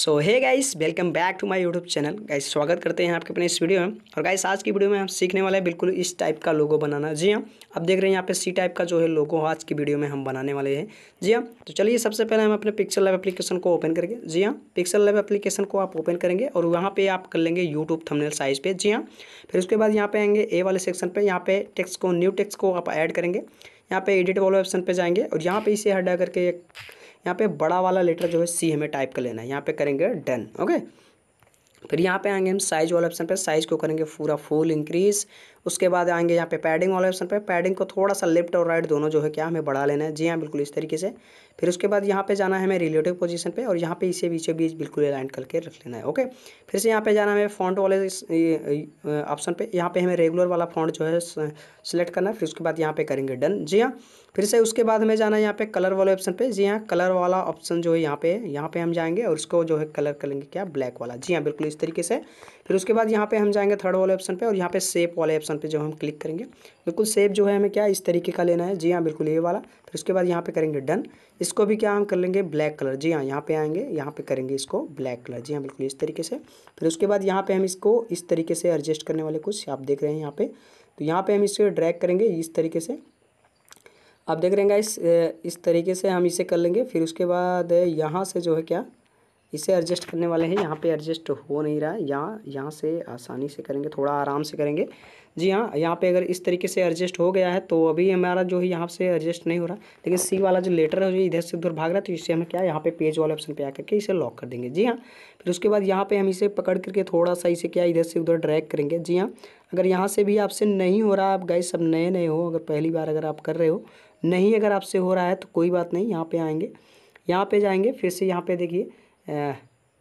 so hey guys welcome back to my YouTube channel guys स्वागत करते हैं आपके अपने इस वीडियो में और गाइस आज की वीडियो में हम सीखने वाले हैं बिल्कुल इस टाइप का लोगो बनाना जी हाँ आप देख रहे हैं यहाँ पे सी टाइप का जो है लोगो आज की वीडियो में हम बनाने वाले हैं जी हाँ तो चलिए सबसे पहले हम अपने पिक्सल लाइव एप्लीकेशन को ओपन करेंगे जी हाँ पिक्सल लाइव एप्लीकेशन को आप ओपन करेंगे और वहाँ पर आप कर लेंगे यूट्यूब थमनेल साइज पर जी हाँ फिर उसके बाद यहाँ पर आएंगे ए वाले सेक्शन पर यहाँ पे टेक्स को न्यू टेक्स को आप ऐड करेंगे यहाँ पे एडिट वाले ऑप्शन पर जाएंगे और यहाँ पर इसे हटा करके यहाँ पे बड़ा वाला लेटर जो है सी हमें टाइप कर लेना है यहाँ पे करेंगे डन ओके फिर यहाँ पे आएंगे हम साइज वाले ऑप्शन पे साइज को करेंगे पूरा फुल इंक्रीज उसके बाद आएंगे यहाँ पे पैडिंग वाले ऑप्शन पे पैडिंग को थोड़ा सा लेफ्ट और राइट दोनों जो है क्या हमें बढ़ा लेना है जी हाँ बिल्कुल इस तरीके से फिर उसके बाद यहाँ पे जाना है हमें रिलेटिव पोजीशन पे और यहाँ पे इसे बीचों बीच बिल्कुल अलाइन करके रख लेना है ओके फिर से यहाँ पे जाना है फॉन्ट वाले ऑप्शन पे यहाँ पे हमें रेगुलर वाला फॉन्ट जो है सिलेक्ट करना है फिर उसके बाद यहाँ पे करेंगे डन जी हाँ फिर से उसके बाद हमें जाना है यहाँ पे कलर वाले ऑप्शन पे जी हाँ कलर वाला ऑप्शन जो है यहाँ पे यहाँ पे हम जाएंगे और उसको जो है कलर करेंगे क्या ब्लैक वाला जी हाँ बिल्कुल इस तरीके से फिर उसके बाद यहाँ पे हम जाएंगे थर्ड वाले ऑप्शन पे और यहाँ पे सेप वाले ऑप्शन पे जो हम क्लिक करेंगे बिल्कुल सेप जो है हमें क्या इस तरीके का लेना है जी हाँ बिल्कुल ये वाला फिर उसके बाद यहाँ पे करेंगे डन इसको भी क्या हम कर लेंगे ब्लैक कलर जी हाँ यहाँ पे आएंगे यहाँ पे करेंगे इसको ब्लैक कलर जी हाँ बिल्कुल इस तरीके से फिर उसके बाद यहाँ पे हम इसको इस तरीके से एडजस्ट करने वाले कुछ आप देख रहे हैं यहाँ पे तो यहाँ पे हम इसे ड्रैग करेंगे इस तरीके से आप देख रहे हैं इस इस तरीके से हम इसे कर लेंगे फिर उसके बाद यहाँ से जो है क्या इसे एडजस्ट करने वाले हैं यहाँ पे एडजस्ट हो नहीं रहा है यहाँ यहाँ से आसानी से करेंगे थोड़ा आराम से करेंगे जी हाँ यहाँ पे अगर इस तरीके से एडजस्ट हो गया है तो अभी हमारा जो है यहाँ से एडजस्ट नहीं हो रहा लेकिन सी वाला जो लेटर है जो इधर से उधर भाग रहा है तो इससे हम क्या यहाँ पे पेज वाले ऑप्शन पे आ करके इसे लॉक कर देंगे जी हाँ फिर उसके बाद यहाँ पे हम इसे पकड़ करके थोड़ा सा इसे क्या इधर से उधर ड्रैक करेंगे जी हाँ अगर यहाँ से भी आपसे नहीं हो रहा आप गाइस सब नए नए हो अगर पहली बार अगर आप कर रहे हो नहीं अगर आपसे हो रहा है तो कोई बात नहीं यहाँ पर आएँगे यहाँ पर जाएंगे फिर से यहाँ पर देखिए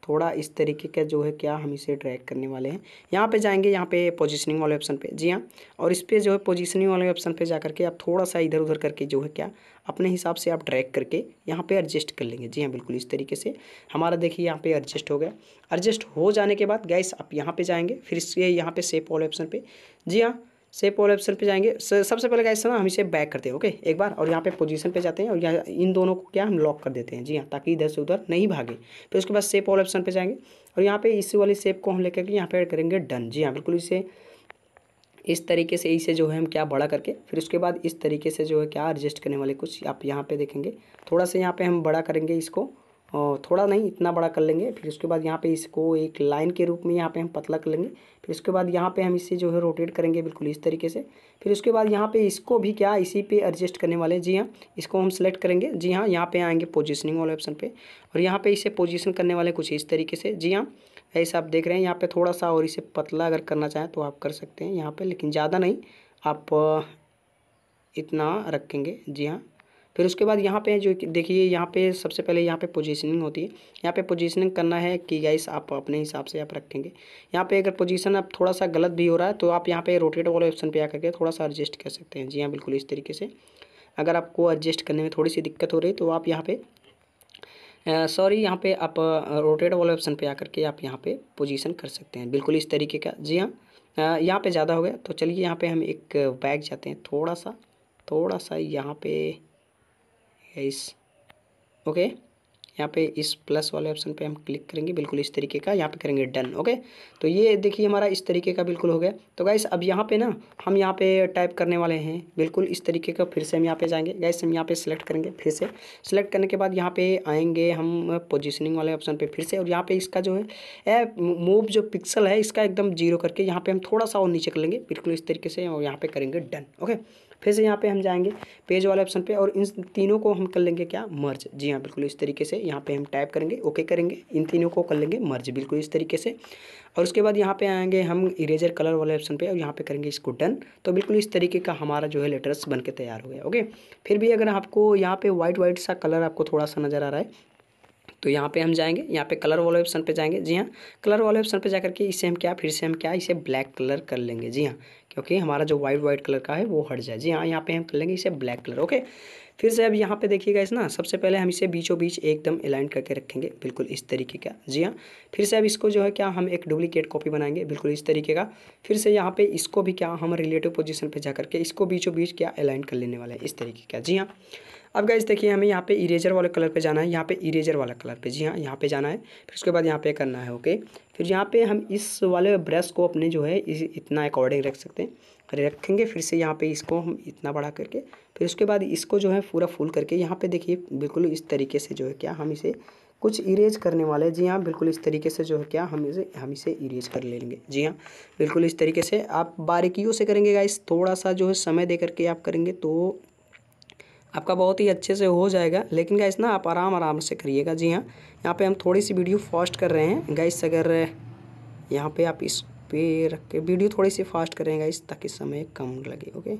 थोड़ा इस तरीके का जो है क्या हम इसे ड्रैग करने वाले हैं यहाँ पे जाएंगे यहाँ पे पोजीशनिंग वाले ऑप्शन पे जी हाँ और इस पर जो है पोजीशनिंग वाले ऑप्शन पे जा करके आप थोड़ा सा इधर उधर करके जो है क्या अपने हिसाब से आप ड्रैग करके यहाँ पे एडजस्ट कर लेंगे जी हाँ बिल्कुल इस तरीके से हमारा देखिए यहाँ पर एडजस्ट हो गया एडजस्ट हो जाने के बाद गैस आप यहाँ पर जाएँगे फिर इसके यहाँ पर सेप वाले ऑप्शन पर जी हाँ सेप और ऑप्शन पे जाएंगे सबसे पहले क्या ना हम इसे बैक करते हैं ओके एक बार और यहाँ पे पोजीशन पे जाते हैं और यहाँ इन दोनों को क्या हम लॉक कर देते हैं जी हाँ ताकि इधर से उधर नहीं भागे तो उसके बाद सेप और ऑप्शन पे जाएंगे और यहाँ पे इसी वाली सेप को हम लेकर के यहाँ पे ऐड करेंगे डन जी हाँ बिल्कुल इसे इस तरीके से इसे जो है हम क्या बड़ा करके फिर उसके बाद इस तरीके से जो है क्या एडजस्ट करने वाले कुछ आप यहाँ पर देखेंगे थोड़ा सा यहाँ पर हम बड़ा करेंगे इसको थोड़ा नहीं इतना बड़ा कर लेंगे फिर उसके बाद यहाँ पे इसको एक लाइन के रूप में यहाँ पे हम पतला कर लेंगे फिर उसके बाद यहाँ पे हम इसे जो है रोटेट करेंगे बिल्कुल इस तरीके से फिर उसके बाद यहाँ पे इसको भी क्या इसी पे एडजस्ट करने वाले जी हाँ इसको हम सेलेक्ट करेंगे जी हाँ यहाँ पर आएँगे पोजिशनिंग वाले ऑप्शन पर और यहाँ पर इसे पोजिशन करने वाले कुछ इस तरीके से जी हाँ ऐसे आप देख रहे हैं यहाँ पर थोड़ा सा और इसे पतला अगर करना चाहें तो आप कर सकते हैं यहाँ पर लेकिन ज़्यादा नहीं आप इतना रखेंगे जी हाँ फिर उसके बाद यहाँ पे जो देखिए यहाँ पे सबसे पहले यहाँ पे पोजीशनिंग होती है यहाँ पे पोजीशनिंग करना है कि गाइस आप अपने हिसाब से आप रखेंगे यहाँ पे अगर पोजीशन आप थोड़ा सा गलत भी हो रहा है तो आप यहाँ पे रोटेट वाले ऑप्शन पे आकर के थोड़ा सा एडजस्ट कर सकते हैं जी हाँ बिल्कुल इस तरीके से अगर आपको एडजस्ट करने में थोड़ी सी दिक्कत हो रही तो आप यहाँ पर सॉरी यहाँ पर आप रोटेट वाले ऑप्शन पर आकर के आप यहाँ पर पोजिशन कर सकते हैं बिल्कुल इस तरीके का जी हाँ यहाँ पर ज़्यादा हो गया तो चलिए यहाँ पर हम एक बैग जाते हैं थोड़ा सा थोड़ा सा यहाँ पर या इस ओके यहाँ पे इस प्लस वाले ऑप्शन पे हम क्लिक करेंगे बिल्कुल इस तरीके का यहाँ पे करेंगे डन ओके तो ये देखिए हमारा इस तरीके का बिल्कुल हो गया तो गाइस अब यहाँ पे ना हम यहाँ पे टाइप करने वाले हैं बिल्कुल इस तरीके का फिर से हम यहाँ पे जाएंगे गाइस हम यहाँ पे सिलेक्ट करेंगे फिर से सेलेक्ट करने के बाद यहाँ पे आएंगे हम पोजिशनिंग वाले ऑप्शन पर फिर से और यहाँ पर इसका जो है मूव जो पिक्सल है इसका एकदम जीरो करके यहाँ पर हम थोड़ा सा और नीचे कर लेंगे बिल्कुल इस तरीके से और यहाँ पर करेंगे डन ओके फिर से यहाँ पे हम जाएंगे पेज वाले ऑप्शन पे और इन तीनों को हम कर लेंगे क्या मर्ज जी हाँ बिल्कुल इस तरीके से यहाँ पे हम टाइप करेंगे ओके करेंगे इन तीनों को कर लेंगे मर्ज बिल्कुल इस तरीके से और उसके बाद यहाँ पे आएंगे हम इरेजर कलर वाले ऑप्शन पे और यहाँ पे करेंगे इसको डन तो बिल्कुल इस तरीके का हमारा जो है लेटर्स बन तैयार हो गया ओके फिर भी अगर आपको यहाँ पे वाइट वाइट सा कलर आपको थोड़ा सा नज़र आ रहा है तो यहाँ पे हम जाएंगे यहाँ पे कलर वाले ऑप्शन पे जाएंगे जी हाँ कलर वाले ऑप्शन पे जा करके इसे हम क्या फिर से हम क्या इसे ब्लैक कलर कर लेंगे जी हाँ क्योंकि हमारा जो वाइट वाइट कलर का है वो हट जाए जी हाँ यहाँ पे हम कर लेंगे इसे ब्लैक कलर ओके फिर से अब यहाँ पे देखिएगा इस ना सबसे पहले हम इसे बीचों बीच एकदम अलाइन करके रखेंगे बिल्कुल इस तरीके का जी हाँ फिर से अब इसको जो है क्या हम एक डुप्लीकेट कॉपी बनाएंगे बिल्कुल इस तरीके का फिर से यहाँ पे इसको भी क्या हम रिलेटिव पोजीशन पे जा करके इसको बीचों बीच क्या अलाइन कर लेने वाले हैं इस तरीके का जी हाँ अब गाइज देखिए हमें यहाँ पे इरेजर वाले कलर पे जाना है यहाँ पे इरेजर वाला कलर पे जी हाँ यहाँ पे जाना है फिर उसके बाद यहाँ पे करना है ओके फिर यहाँ पे हम इस वाले ब्रश को अपने जो है इस इतना अकॉर्डिंग रख सकते हैं रखेंगे फिर से यहाँ पे इसको हम इतना बड़ा करके फिर उसके बाद इसको जो है पूरा फुल करके यहाँ पर देखिए बिल्कुल इस तरीके से जो है क्या हम इसे कुछ इरेज करने वाले जी हाँ बिल्कुल इस तरीके से जो है क्या हम इसे हम इसे इरेज कर लेंगे जी हाँ बिल्कुल इस तरीके से आप बारीकियों से करेंगे गाइस थोड़ा सा जो है समय दे करके आप करेंगे तो आपका बहुत ही अच्छे से हो जाएगा लेकिन गैस ना आप आराम आराम से करिएगा जी हाँ यहाँ पे हम थोड़ी सी वीडियो फास्ट कर रहे हैं गाइस अगर यहाँ पे आप इस पे रख के वीडियो थोड़ी सी फास्ट करें गाइस ताकि समय कम लगे ओके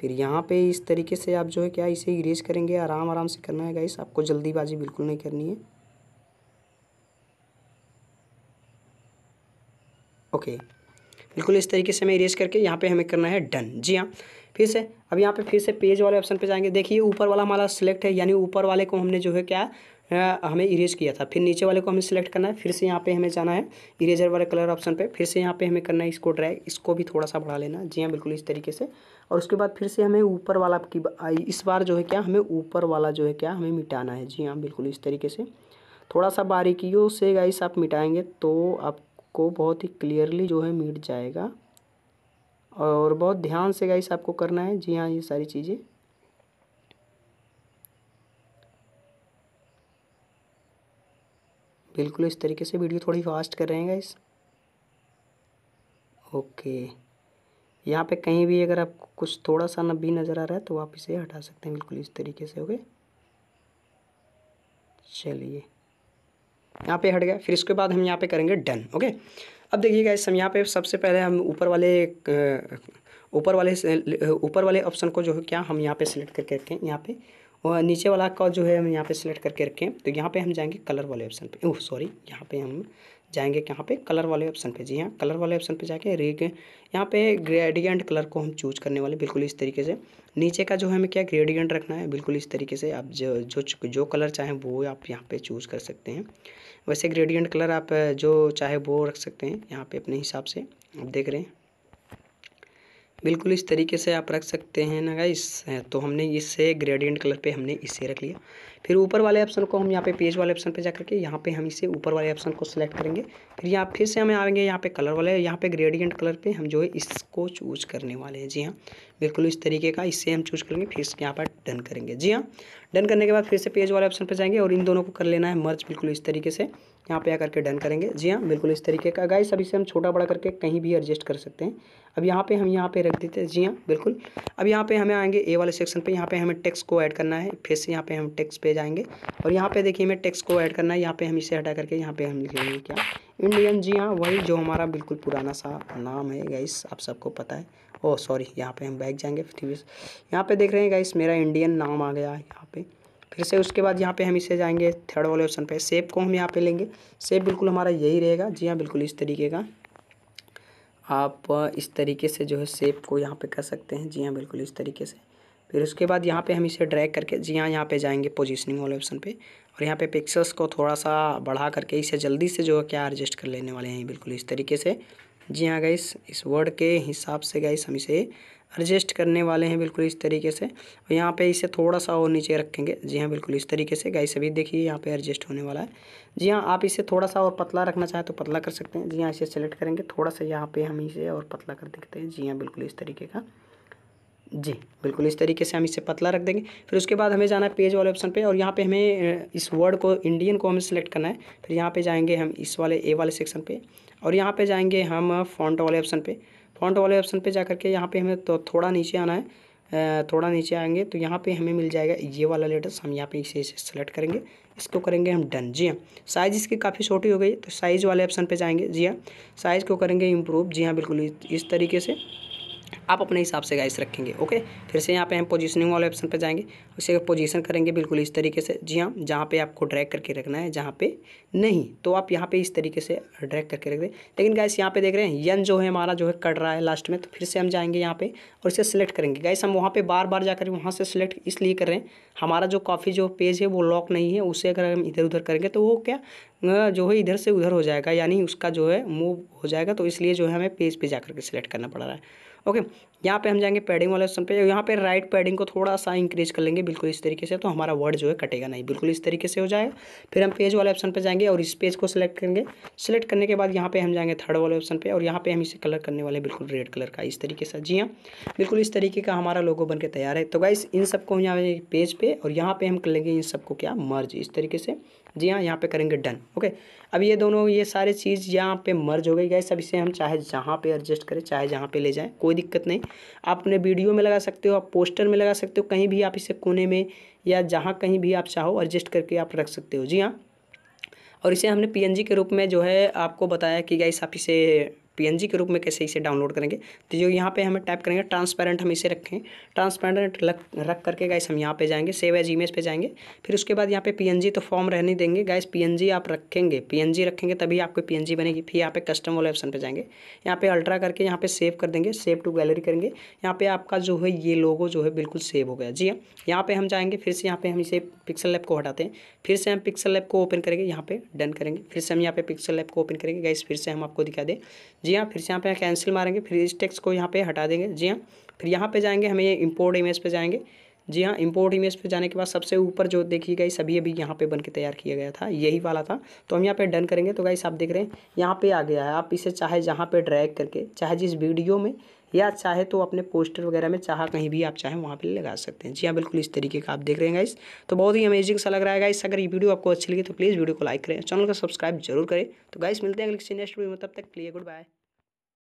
फिर यहाँ पे इस तरीके से आप जो है क्या इसे इरेज करेंगे आराम आराम से करना है गाइस आपको जल्दीबाजी बिल्कुल नहीं करनी है ओके बिल्कुल इस तरीके से हमें इरेज करके यहाँ पर हमें करना है डन जी हाँ फिर से अब यहाँ पे फिर से पेज वाले ऑप्शन पे जाएंगे देखिए ऊपर वाला हमारा सिलेक्ट है यानी ऊपर वाले को हमने जो है क्या हमें इरेज किया था फिर नीचे वाले को हमें सिलेक्ट करना है फिर से यहाँ पे हमें जाना है इरेजर वाले कलर ऑप्शन पे फिर से यहाँ पे हमें करना है इसको ड्रैग इसको भी थोड़ा सा बढ़ा लेना जी हाँ बिल्कुल इस तरीके से और उसके बाद फिर से हमें ऊपर वाला की इस बार जो है क्या हमें ऊपर वाला जो है क्या हमें मिटाना है जी हाँ बिल्कुल इस तरीके से थोड़ा सा बारीकियों से गाइस आप मिटाएंगे तो आपको बहुत ही क्लियरली जो है मिट जाएगा और बहुत ध्यान से गाइस आपको करना है जी हाँ ये सारी चीज़ें बिल्कुल इस तरीके से वीडियो थोड़ी फास्ट कर रहे हैं गाइस ओके यहाँ पे कहीं भी अगर आपको कुछ थोड़ा सा नब्बी नज़र आ रहा है तो आप इसे हटा सकते हैं बिल्कुल इस तरीके से ओके चलिए यहाँ पे हट गया फिर इसके बाद हम यहाँ पे करेंगे डन ओके अब देखिए गाइस हम यहाँ पे सबसे पहले हम ऊपर वाले ऊपर वाले ऊपर वाले ऑप्शन को जो है क्या हम यहाँ पे सिलेक्ट करके रखें यहाँ पे और नीचे वाला का जो है हम यहाँ पे सिलेक्ट करके रखें तो यहाँ पे हम जाएंगे कलर वाले ऑप्शन पे ओह सॉरी यहाँ पे हम जाएंगे कहाँ पे कलर वाले ऑप्शन पे जी हाँ कलर वाले ऑप्शन पे जाके रेग यहाँ पे ग्रेडियंट कलर को हम चूज करने वाले बिल्कुल इस तरीके से नीचे का जो है हमें क्या ग्रेडियंट रखना है बिल्कुल इस तरीके से आप जो जो जो कलर चाहें वो आप यहाँ पे चूज़ कर सकते हैं वैसे ग्रेडियंट कलर आप जो चाहे वो रख सकते हैं यहाँ पर अपने हिसाब से आप देख रहे हैं बिल्कुल इस तरीके से आप रख सकते हैं ना गाइस तो हमने इससे ग्रेडियंट कलर पे हमने इसे रख लिया फिर ऊपर वाले ऑप्शन को हम यहाँ पे पेज वाले ऑप्शन पे जा करके यहाँ पे हम इसे ऊपर वाले ऑप्शन को सिलेक्ट करेंगे फिर यहाँ फिर से हमें आएंगे यहाँ पे कलर वाले यहाँ पे ग्रेडियंट कलर पे हम जो है इसको चूज करने वाले हैं जी हाँ बिल्कुल इस तरीके का इससे हम चूज करेंगे फिर यहाँ पर डन करेंगे जी हाँ डन करने के बाद फिर से पेज वाले ऑप्शन पर जाएंगे और इन दोनों को कर लेना है मर्ज बिल्कुल इस तरीके से यहाँ पे आकर के डन करेंगे जी हाँ बिल्कुल इस तरीके का गाइस अभी इसे हम छोटा बड़ा करके कहीं भी एडजस्ट कर सकते हैं अब यहाँ पे हम यहाँ पे रख देते हैं जी हाँ बिल्कुल अब यहाँ पे हमें आएंगे ए वाले सेक्शन पे यहाँ पे हमें टेक्स को ऐड करना है फिर से यहाँ पे हम टेक्स पे जाएंगे और यहाँ पे देखिए हमें टेक्स को ऐड करना है यहाँ पे हम इसे हटा करके यहाँ पे हम लिख लेंगे क्या इंडियन जी हाँ वही जो हमारा बिल्कुल पुराना सा नाम है गाइस आप सबको पता है ओ सॉरी यहाँ पर हम बैग जाएंगे फिर यहाँ पर देख रहे हैं गाइस मेरा इंडियन नाम आ गया है यहाँ पर फिर से उसके बाद यहाँ पे हम इसे जाएंगे थर्ड वाले ऑप्शन पे सेप को हम यहाँ पे लेंगे सेप बिल्कुल हमारा यही रहेगा जी हाँ बिल्कुल इस तरीके का आप इस तरीके से जो है सेप को यहाँ पे कर सकते हैं जी हाँ बिल्कुल इस तरीके से फिर उसके बाद यहाँ पे हम इसे ड्रैग करके जी हाँ यहाँ पे जाएंगे पोजिशनिंग वाले ऑप्शन पर और यहाँ पर पिक्सल्स को थोड़ा सा बढ़ा करके इसे जल्दी से जो है क्या एडजस्ट कर लेने वाले हैं बिल्कुल इस तरीके से जी हाँ गई इस वर्ड के हिसाब से गई हम इसे एडजस्ट करने वाले हैं बिल्कुल इस तरीके से और यहाँ पे इसे थोड़ा सा और नीचे रखेंगे जी हाँ बिल्कुल इस तरीके से गाइस अभी देखिए यहाँ पे एडजस्ट होने वाला है जी हाँ आप इसे थोड़ा सा और पतला रखना चाहें तो पतला कर सकते हैं जी हाँ इसे सेलेक्ट करेंगे थोड़ा सा यहाँ पे हम इसे और पतला कर देखते हैं जी हाँ बिल्कुल इस तरीके का जी बिल्कुल इस तरीके से हम इसे पतला रख देंगे फिर उसके बाद हमें जाना है पेज वाले ऑप्शन पे और यहाँ पे हमें इस वर्ड को इंडियन को हमें सेलेक्ट करना है फिर यहाँ पे जाएंगे हम इस वाले ए वाले सेक्शन पे और यहाँ पे जाएंगे हम फॉन्ट वाले ऑप्शन पे फ्रंट वाले ऑप्शन पे जा करके यहाँ पे हमें तो थोड़ा नीचे आना है थोड़ा नीचे आएंगे तो यहाँ पे हमें मिल जाएगा ये वाला लेटेस्ट हम यहाँ पे इसे इसे सेलेक्ट करेंगे इसको करेंगे हम डन जी हाँ साइज़ इसकी काफ़ी छोटी हो गई तो साइज़ वाले ऑप्शन पे जाएंगे जी हाँ साइज़ को करेंगे इम्प्रूव जी हाँ बिल्कुल इस तरीके से आप अपने हिसाब से गाइस रखेंगे ओके फिर से यहाँ पे हम पोजीशनिंग वाले ऑप्शन पे जाएंगे उसे पोजीशन करेंगे बिल्कुल इस तरीके से जी हाँ जहाँ पे आपको ड्रैग करके रखना है जहाँ पे नहीं तो आप यहाँ पे इस तरीके से ड्रैग करके रख दें लेकिन गाइस यहाँ पे देख रहे हैं यन जो है हमारा जो है कट रहा है लास्ट में तो फिर से हम जाएंगे यहाँ पे और इसे सेलेक्ट करेंगे गाइस हम वहाँ पर बार बार जाकर वहाँ से सिलेक्ट इसलिए कर रहे हैं हमारा जो कॉफ़ी जो पेज है वो लॉक नहीं है उसे अगर हम इधर उधर करेंगे तो वो क्या जो है इधर से उधर हो जाएगा यानी उसका जो है मूव हो जाएगा तो इसलिए जो है हमें पेज पर जाकर के सेलेक्ट करना पड़ रहा है okay यहाँ पे हम जाएंगे पैडिंग वाले ऑप्शन पे यहाँ पे राइट पैडिंग को थोड़ा सा इंक्रीज कर लेंगे बिल्कुल इस तरीके से तो हमारा वर्ड जो है कटेगा नहीं बिल्कुल इस तरीके से हो जाएगा फिर हम पेज वाले ऑप्शन पर जाएंगे और इस पेज को सिलेक्ट करेंगे सिलेक्ट करने के बाद यहाँ पर हम जाएंगे थर्ड वाले ऑप्शन पर और यहाँ पर हम इसे कलर करने वाले बिल्कुल रेड कलर का इस तरीके से जी हाँ बिल्कुल इस तरीके का हमारा लोगो बन तैयार है तो गाइस इन सबको हम यहाँ पेज पर और यहाँ पर हम कर लेंगे इन सबको क्या मर्ज इस तरीके से जी हाँ यहाँ पे करेंगे डन ओके अब ये दोनों ये सारे चीज़ यहाँ पे मर्ज हो गई गाइस अब इसे हम चाहे जहाँ पे एडजस्ट करें चाहे जहाँ पे ले जाएं कोई दिक्कत नहीं आप अपने वीडियो में लगा सकते हो आप पोस्टर में लगा सकते हो कहीं भी आप इसे कोने में या जहाँ कहीं भी आप चाहो एडजस्ट करके आप रख सकते हो जी हाँ और इसे हमने पी के रूप में जो है आपको बताया कि गाइस आप इसे पी के रूप में कैसे इसे डाउनलोड करेंगे तो जो यहाँ पे हमें टाइप करेंगे ट्रांसपेरेंट हम इसे रखें ट्रांसपेरेंट रख करके गैस हम यहाँ पे जाएंगे सेव एज इमेज पे जाएंगे फिर उसके बाद यहाँ पे पी तो फॉर्म रहने देंगे गैस पी आप रखेंगे पी रखेंगे तभी आपको पी बनेगी फिर यहाँ पे कस्टम वाले ऑप्शन पर जाएंगे यहाँ पे अल्ट्रा करके यहाँ पे सेव कर देंगे सेव टू गैलरी करेंगे यहाँ पे आपका जो है ये लोगो जो है बिल्कुल सेव हो गया जी हाँ यहाँ पर हम जाएंगे फिर से यहाँ पे हम इसे पिक्सल लैप को हटाते हैं फिर से हम पिक्सल लैप को ओपन करेंगे यहाँ पे डन करेंगे फिर से हम यहाँ पे पिक्सल लैप को ओपन करेंगे गैस फिर से हम आपको दिखा दें जी हाँ फिर से यहाँ पे कैंसिल मारेंगे फिर इस टेक्स को यहाँ पे हटा देंगे जी हाँ फिर यहाँ पे जाएंगे हमें ये इम्पोर्ट इमेज पे जाएंगे जी हाँ इम्पोर्ट इमेज पे जाने के बाद सबसे ऊपर जो देखी गई सभी अभी यहाँ पे बन के तैयार किया गया था यही वाला था तो हम यहाँ पे डन करेंगे तो गाइस आप देख रहे हैं यहाँ पे आ गया है आप इसे चाहे जहाँ पे ड्रैग करके चाहे जिस वीडियो में या चाहे तो अपने पोस्टर वगैरह में चाह कहीं भी आप चाहें वहाँ पर लगा सकते हैं जी हाँ बिल्कुल इस तरीके का आप देख रहे हैं गाइस तो बहुत ही अमेजिंग सा लग रहा है गाइस अगर ये वीडियो आपको अच्छी लगी तो प्लीज़ वीडियो को लाइक करें चैनल को सब्सक्राइब जरूर करें तो गाइस मिलते हैं अगले किसी नेक्स्ट वीडियो में तब तक क्लियर गुड बाय